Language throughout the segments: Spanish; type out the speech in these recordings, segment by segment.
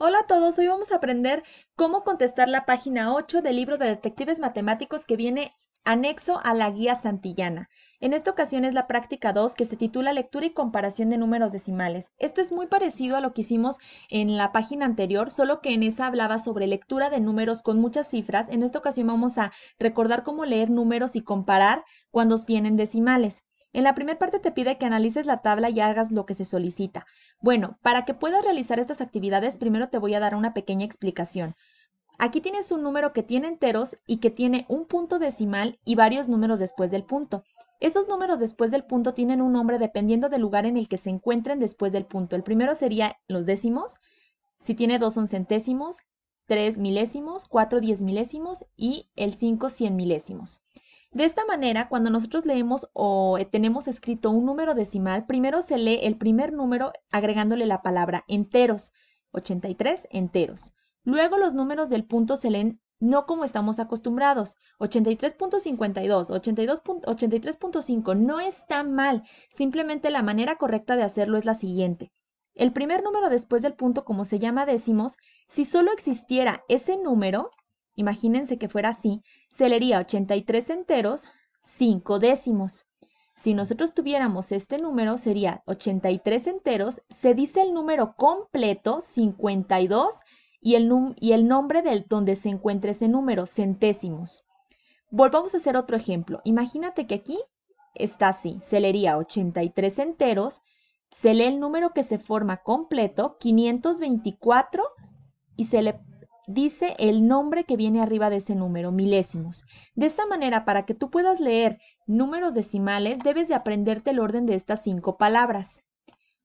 Hola a todos, hoy vamos a aprender cómo contestar la página 8 del libro de detectives matemáticos que viene anexo a la guía santillana. En esta ocasión es la práctica 2 que se titula Lectura y comparación de números decimales. Esto es muy parecido a lo que hicimos en la página anterior, solo que en esa hablaba sobre lectura de números con muchas cifras. En esta ocasión vamos a recordar cómo leer números y comparar cuando tienen decimales. En la primera parte te pide que analices la tabla y hagas lo que se solicita. Bueno, para que puedas realizar estas actividades, primero te voy a dar una pequeña explicación. Aquí tienes un número que tiene enteros y que tiene un punto decimal y varios números después del punto. Esos números después del punto tienen un nombre dependiendo del lugar en el que se encuentren después del punto. El primero sería los décimos, si tiene dos son centésimos, tres milésimos, cuatro diez milésimos y el cinco cien milésimos. De esta manera, cuando nosotros leemos o eh, tenemos escrito un número decimal, primero se lee el primer número agregándole la palabra enteros, 83 enteros. Luego los números del punto se leen no como estamos acostumbrados. 83.52, 83.5 no está mal, simplemente la manera correcta de hacerlo es la siguiente. El primer número después del punto, como se llama décimos, si solo existiera ese número, imagínense que fuera así, se leería 83 enteros, 5 décimos. Si nosotros tuviéramos este número, sería 83 enteros, se dice el número completo, 52, y el, y el nombre del donde se encuentra ese número, centésimos. Volvamos a hacer otro ejemplo. Imagínate que aquí está así, se leería 83 enteros, se lee el número que se forma completo, 524, y se le dice el nombre que viene arriba de ese número, milésimos. De esta manera, para que tú puedas leer números decimales, debes de aprenderte el orden de estas cinco palabras.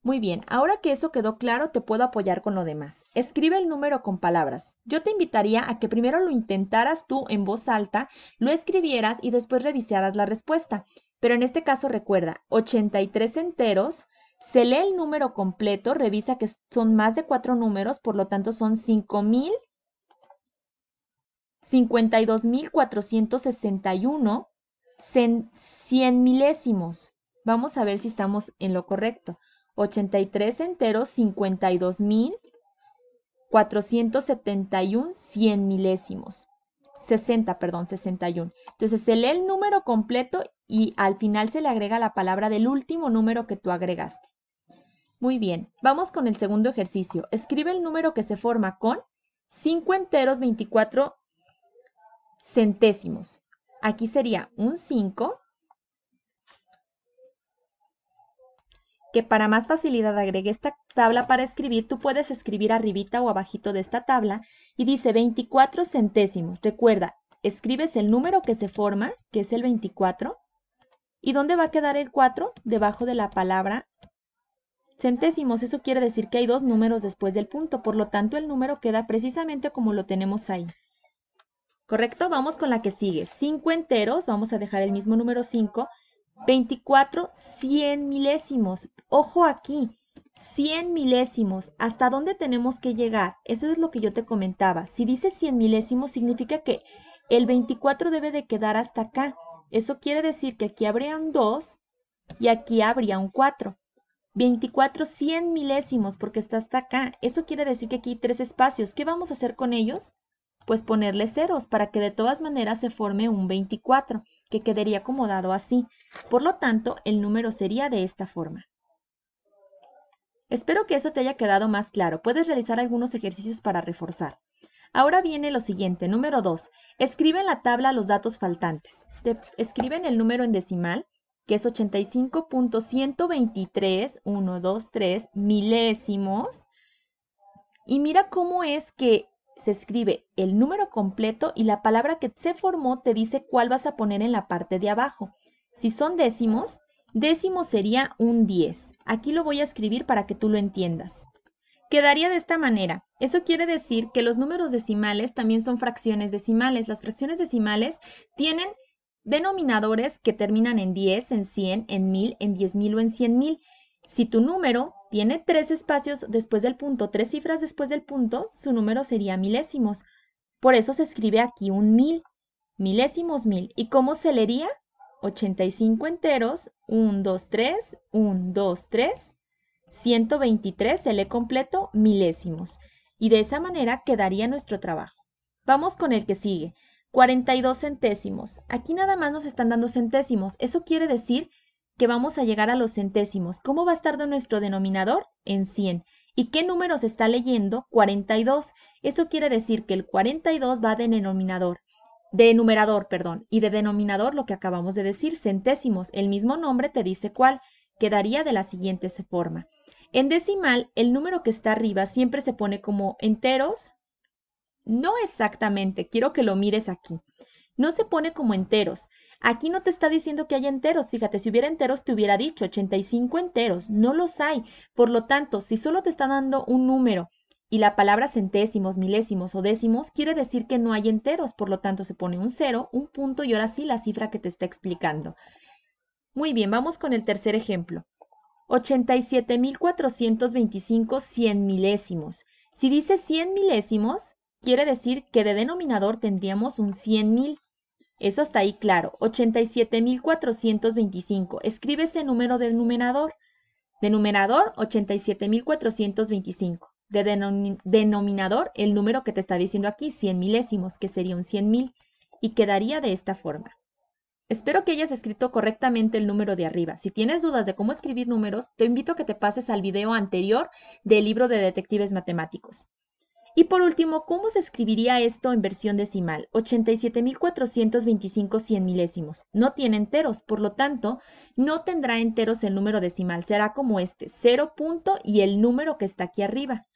Muy bien, ahora que eso quedó claro, te puedo apoyar con lo demás. Escribe el número con palabras. Yo te invitaría a que primero lo intentaras tú en voz alta, lo escribieras y después revisaras la respuesta. Pero en este caso recuerda, 83 enteros, se lee el número completo, revisa que son más de cuatro números, por lo tanto son 5000 52.461 cien milésimos. Vamos a ver si estamos en lo correcto. 83 enteros, 52.471 cien milésimos. 60, perdón, 61. Entonces se lee el número completo y al final se le agrega la palabra del último número que tú agregaste. Muy bien, vamos con el segundo ejercicio. Escribe el número que se forma con 5 enteros, 24 centésimos. Aquí sería un 5, que para más facilidad agregue esta tabla para escribir, tú puedes escribir arribita o abajito de esta tabla y dice 24 centésimos. Recuerda, escribes el número que se forma, que es el 24, ¿y dónde va a quedar el 4? Debajo de la palabra centésimos. Eso quiere decir que hay dos números después del punto, por lo tanto el número queda precisamente como lo tenemos ahí. ¿Correcto? Vamos con la que sigue. 5 enteros, vamos a dejar el mismo número 5. 24, 100 milésimos. Ojo aquí, 100 milésimos. ¿Hasta dónde tenemos que llegar? Eso es lo que yo te comentaba. Si dice 100 milésimos, significa que el 24 debe de quedar hasta acá. Eso quiere decir que aquí habría un 2 y aquí habría un 4. 24, 100 milésimos porque está hasta acá. Eso quiere decir que aquí hay tres espacios. ¿Qué vamos a hacer con ellos? pues ponerle ceros para que de todas maneras se forme un 24, que quedaría acomodado así. Por lo tanto, el número sería de esta forma. Espero que eso te haya quedado más claro. Puedes realizar algunos ejercicios para reforzar. Ahora viene lo siguiente, número 2. Escribe en la tabla los datos faltantes. Te escriben el número en decimal, que es 85.123, 1, milésimos. Y mira cómo es que se escribe el número completo y la palabra que se formó te dice cuál vas a poner en la parte de abajo. Si son décimos, décimo sería un 10. Aquí lo voy a escribir para que tú lo entiendas. Quedaría de esta manera. Eso quiere decir que los números decimales también son fracciones decimales. Las fracciones decimales tienen denominadores que terminan en 10, en 100, en 1000, en 10000 o en 100000. Si tu número tiene tres espacios después del punto, tres cifras después del punto, su número sería milésimos. Por eso se escribe aquí un mil, milésimos mil. ¿Y cómo se leería? 85 enteros, 1, 2, 3, 1, 2, 3, 123 se lee completo, milésimos. Y de esa manera quedaría nuestro trabajo. Vamos con el que sigue. 42 centésimos. Aquí nada más nos están dando centésimos. Eso quiere decir que vamos a llegar a los centésimos. ¿Cómo va a estar de nuestro denominador? En 100. ¿Y qué número se está leyendo? 42. Eso quiere decir que el 42 va de denominador. De numerador, perdón. Y de denominador lo que acabamos de decir, centésimos. El mismo nombre te dice cuál. Quedaría de la siguiente forma. En decimal, el número que está arriba siempre se pone como enteros. No exactamente, quiero que lo mires aquí. No se pone como enteros. Aquí no te está diciendo que hay enteros. Fíjate, si hubiera enteros te hubiera dicho 85 enteros. No los hay. Por lo tanto, si solo te está dando un número y la palabra centésimos, milésimos o décimos quiere decir que no hay enteros. Por lo tanto, se pone un cero, un punto y ahora sí la cifra que te está explicando. Muy bien, vamos con el tercer ejemplo. 87.425 cien milésimos. Si dice cien milésimos, quiere decir que de denominador tendríamos un mil. Eso está ahí claro. 87.425. Escribe ese número de numerador. Denominador 87.425. De denominador, el número que te está diciendo aquí, 100 milésimos, que sería un 100.000. Y quedaría de esta forma. Espero que hayas escrito correctamente el número de arriba. Si tienes dudas de cómo escribir números, te invito a que te pases al video anterior del libro de detectives matemáticos. Y por último, ¿cómo se escribiría esto en versión decimal? 87.425 cien milésimos. No tiene enteros, por lo tanto, no tendrá enteros el número decimal. Será como este, 0 punto y el número que está aquí arriba.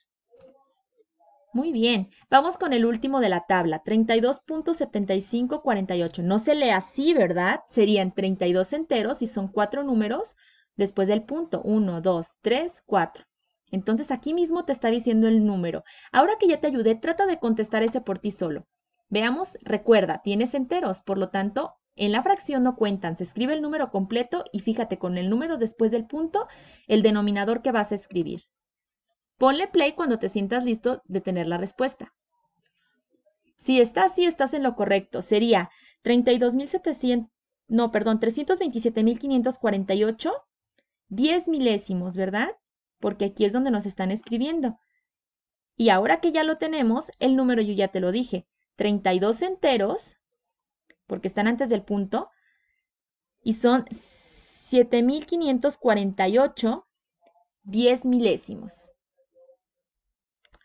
Muy bien, vamos con el último de la tabla, 32.7548. No se lee así, ¿verdad? Serían 32 enteros y son cuatro números después del punto, 1, 2, 3, 4. Entonces aquí mismo te está diciendo el número. Ahora que ya te ayudé, trata de contestar ese por ti solo. Veamos, recuerda, tienes enteros, por lo tanto, en la fracción no cuentan, se escribe el número completo y fíjate con el número después del punto, el denominador que vas a escribir. Ponle play cuando te sientas listo de tener la respuesta. Si está sí estás en lo correcto. Sería 32.700, no, perdón, 327.548, 10 milésimos, ¿verdad? porque aquí es donde nos están escribiendo. Y ahora que ya lo tenemos, el número yo ya te lo dije, 32 enteros, porque están antes del punto, y son 7.548 diez milésimos.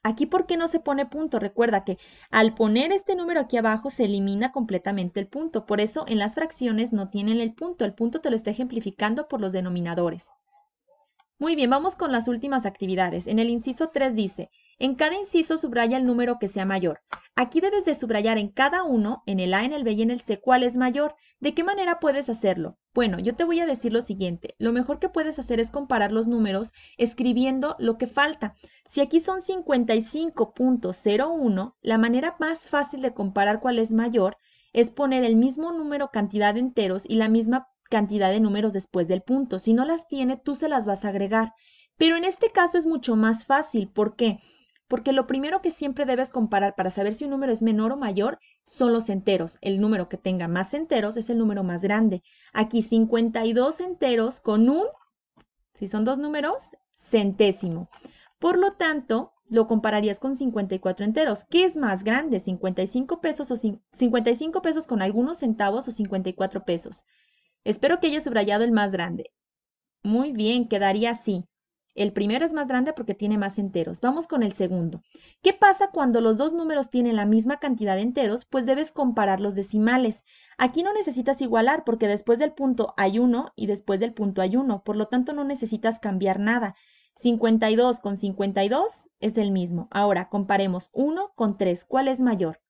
Aquí, ¿por qué no se pone punto? Recuerda que al poner este número aquí abajo se elimina completamente el punto. Por eso en las fracciones no tienen el punto. El punto te lo está ejemplificando por los denominadores. Muy bien, vamos con las últimas actividades. En el inciso 3 dice, en cada inciso subraya el número que sea mayor. Aquí debes de subrayar en cada uno, en el A, en el B y en el C, cuál es mayor. ¿De qué manera puedes hacerlo? Bueno, yo te voy a decir lo siguiente. Lo mejor que puedes hacer es comparar los números escribiendo lo que falta. Si aquí son 55.01, la manera más fácil de comparar cuál es mayor es poner el mismo número cantidad de enteros y la misma cantidad de números después del punto. Si no las tiene, tú se las vas a agregar. Pero en este caso es mucho más fácil. ¿Por qué? Porque lo primero que siempre debes comparar para saber si un número es menor o mayor son los enteros. El número que tenga más enteros es el número más grande. Aquí 52 enteros con un, si son dos números, centésimo. Por lo tanto, lo compararías con 54 enteros. ¿Qué es más grande, 55 pesos o 55 pesos con algunos centavos o 54 pesos? Espero que haya subrayado el más grande. Muy bien, quedaría así. El primero es más grande porque tiene más enteros. Vamos con el segundo. ¿Qué pasa cuando los dos números tienen la misma cantidad de enteros? Pues debes comparar los decimales. Aquí no necesitas igualar porque después del punto hay uno y después del punto hay uno. Por lo tanto, no necesitas cambiar nada. 52 con 52 es el mismo. Ahora, comparemos 1 con 3. ¿Cuál es mayor?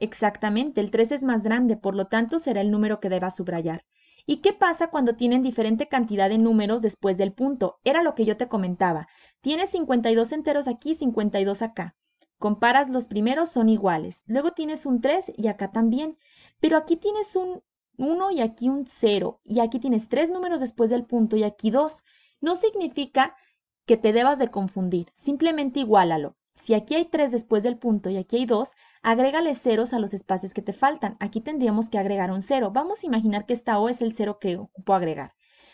Exactamente, el 3 es más grande, por lo tanto será el número que deba subrayar. ¿Y qué pasa cuando tienen diferente cantidad de números después del punto? Era lo que yo te comentaba. Tienes 52 enteros aquí, y 52 acá. Comparas los primeros, son iguales. Luego tienes un 3 y acá también. Pero aquí tienes un 1 y aquí un 0. Y aquí tienes 3 números después del punto y aquí 2. No significa que te debas de confundir. Simplemente igualalo. Si aquí hay 3 después del punto y aquí hay 2, agrégale ceros a los espacios que te faltan. Aquí tendríamos que agregar un 0, Vamos a imaginar que esta O es el 0 que ocupo agregar.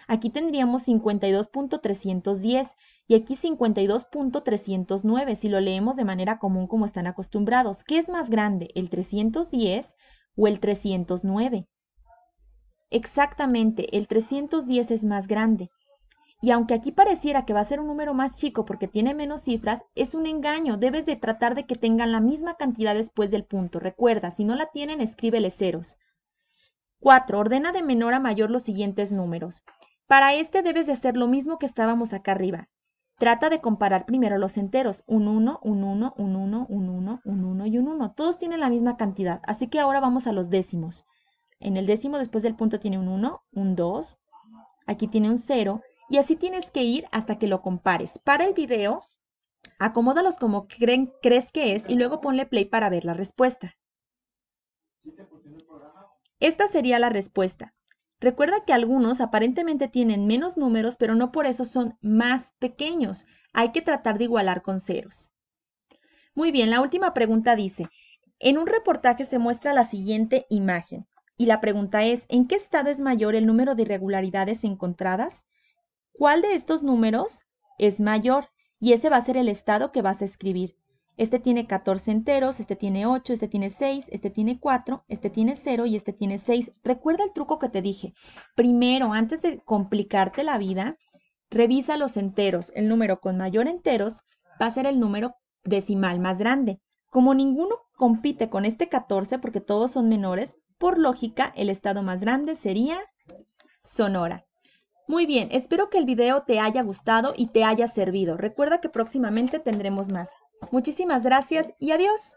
Aquí tendríamos 52.310 y aquí 52.309 si lo leemos de manera común como están acostumbrados. ¿Qué es más grande, el 310 o el 309? Exactamente, el 310 es más grande. Y aunque aquí pareciera que va a ser un número más chico porque tiene menos cifras, es un engaño. Debes de tratar de que tengan la misma cantidad después del punto. Recuerda, si no la tienen, escríbele ceros. 4. Ordena de menor a mayor los siguientes números. Para este debes de hacer lo mismo que estábamos acá arriba. Trata de comparar primero los enteros, un 1, un 1, un 1, un 1, un 1 y un 1. Todos tienen la misma cantidad, así que ahora vamos a los décimos. En el décimo después del punto tiene un 1, un 2, aquí tiene un 0 y así tienes que ir hasta que lo compares. Para el video, acomódalos como crees que es y luego ponle play para ver la respuesta. Esta sería la respuesta. Recuerda que algunos aparentemente tienen menos números, pero no por eso son más pequeños. Hay que tratar de igualar con ceros. Muy bien, la última pregunta dice, en un reportaje se muestra la siguiente imagen y la pregunta es, ¿en qué estado es mayor el número de irregularidades encontradas? cuál de estos números es mayor y ese va a ser el estado que vas a escribir. Este tiene 14 enteros, este tiene 8, este tiene 6, este tiene 4, este tiene 0 y este tiene 6. Recuerda el truco que te dije. Primero, antes de complicarte la vida, revisa los enteros. El número con mayor enteros va a ser el número decimal más grande. Como ninguno compite con este 14 porque todos son menores, por lógica el estado más grande sería Sonora. Muy bien, espero que el video te haya gustado y te haya servido. Recuerda que próximamente tendremos más. Muchísimas gracias y adiós.